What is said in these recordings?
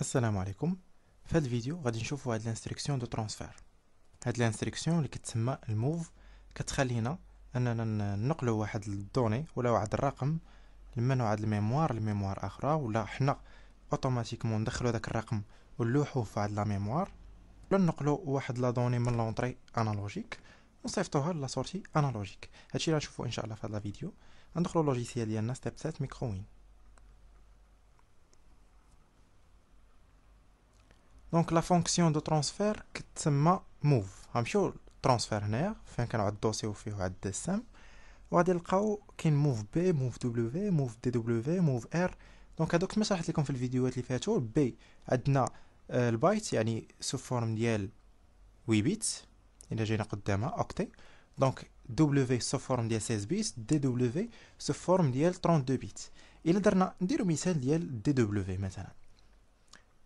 السلام عليكم في هذا الفيديو غادي نشوفوا هاد الانستركسيون دو ترانسفير هاد الانستركسيون اللي كتسمى الموف كتخلينا اننا ننقلوا واحد الدوني ولا واحد الرقم لمن واحد الميموار لميموار اخرى ولا حنا اوتوماتيكمون ندخلوا داك الرقم ونلوحوه في هاد لا ميموار ولا ننقلوا واحد لا دوني من لونطري انالوجيك ونصيفطوها لا سورتي انالوجيك هادشي اللي غنشوفوا ان شاء الله في هذا الفيديو ندخلوا لوجيسيال ديالنا ستيب 7 ميكروين Donc la fonction de transfert, c'est ma move. Je suis sûr que la transfert n'est pas une faute de dossier ou une faute de DSM. On a des cas où on peut bouger B, bouger W, bouger DW, bouger R. Donc la documentaire, comme le vidéo l'a fait, B a des eh, bytes sous forme de 8 bits. Il a généré un octet Donc W sous forme de 16 6 bits, DW sous forme de 32 bits. Et le dernier, il a dit 1000 bits maintenant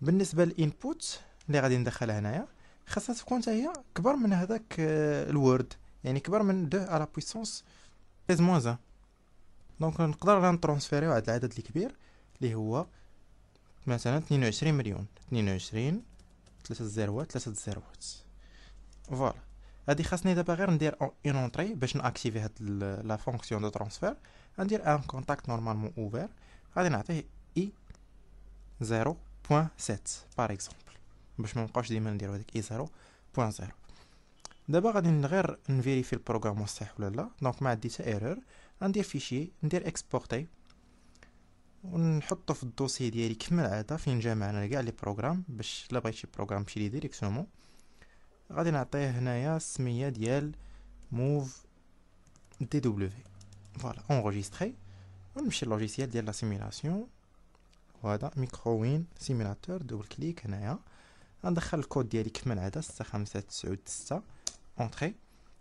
بالنسبه للانبوت اللي غادي ندخلها هنايا خاصها تكون هي كبر من هذاك آه، الورد يعني كبر من 2 على بويسونس 13 موان 1 دونك نقدر نترونسفيريو هذا العدد الكبير اللي هو مثلا 22 مليون 22 3 زيروات 3 زيروات فوالا هادي خاصني دابا غير ندير اون اونطري باش ناكتيفي هاد لا فونكسيون دو ترونسفير غندير ان كونتاكت نورمالمون اوفر غادي نعطيه اي زيرو بوان سات باغ اكزومبل باش ما نبقاوش ديما نديرو هذيك اي زيرو بوان زيرو دابا غادي غير نفيريفي البروغرام صحيح ولا لا دونك ما عندي حتى ايرور غندير فيشي ندير اكسبورتي ونحطو في الدوسي ديالي كما العاده فين جمعنا كاع لي بروغرام باش لا بغيت شي بروغرام شي لي ديريكتومون غادي نعطيه هنايا السميه ديال موف دي دبليو فوالا انغوجيستري ونمشي للوجيسيال ديال لا سيمولاسيون voilà, on clique sur Simulator Double Clé Canada, on d'après le code de la clé, c'est 565, on entre,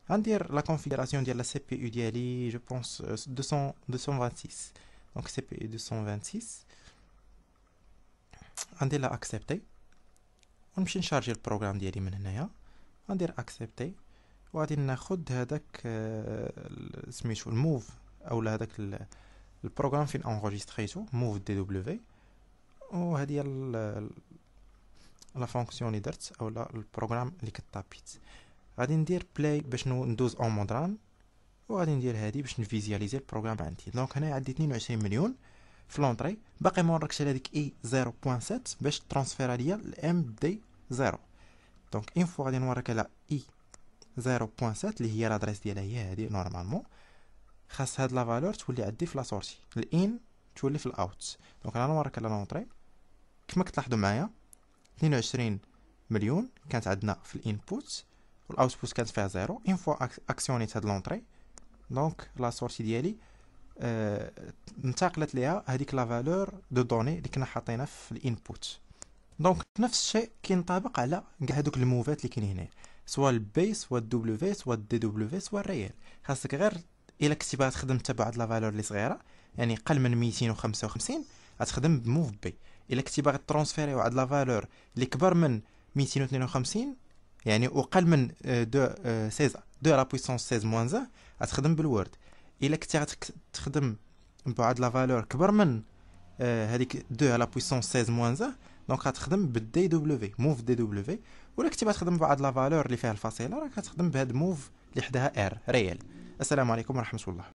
on la configuration, on dira la CPU de la clé, je pense 226, euh، donc CPU 226, on dit la accepter, on vient charger le programme de la clé Canada, on dit accepter, voilà, on va aller dans le Move ou dans le programme qui est enregistré sur Move DWV وهذه لا فونكسيون اللي درت او البروغرام اللي كطابيت غادي ندير بلاي باش ندوز اون مودران وغادي ندير هادي باش نفيزياليزي البروغرام عندي دونك هنا عندي 22 مليون في لونطري باقي ما نركش على ديك اي 0.7 باش عليا ليا الام دي 0 دونك اون فوا غادي نورك على اي e 0.7 اللي هي لادريس ديالها هي هادي نورمالمون خاص هاد لا فالور تولي عندي في لا سورتي الان تولي في الاوت دونك انا نورك على لونطري كما كتلاحظوا معايا 22 مليون كانت عندنا في الانبوت والاوتبوت كانت فيها زيرو اون فوا اكسيونيت هاد لونطري دونك لا سورتي ديالي آه انتقلت ليها هذيك لا فالور دو دوني اللي كنا حاطينها في الانبوت دونك نفس الشيء كينطبق على كاع هذوك الموفات اللي كاينين هنا سواء البي سواء الدبليو في سواء الدي دبليو في سواء الريال خاصك غير الا كنتي باغي تخدم تبع هاد لا فالور اللي صغيره يعني قل من 255 غتخدم بموف بي الا كنتي باغي ترونسفيري واحد لا فالور اللي كبر من 252 يعني اقل من آه، دو 16 آه، دو لا بويسونس 16 موان 1 غتخدم بالوورد الا كنتي غتخدم بواحد لا فالور كبر من آه، هذيك دو لا بويسونس 16 موان 1 دونك غتخدم بالدي دبليو في موف دي دبليو في ولا كنتي غتخدم بواحد لا فالور اللي فيها الفاصله راك غتخدم بهاد موف اللي حداها ار ريال السلام عليكم ورحمه الله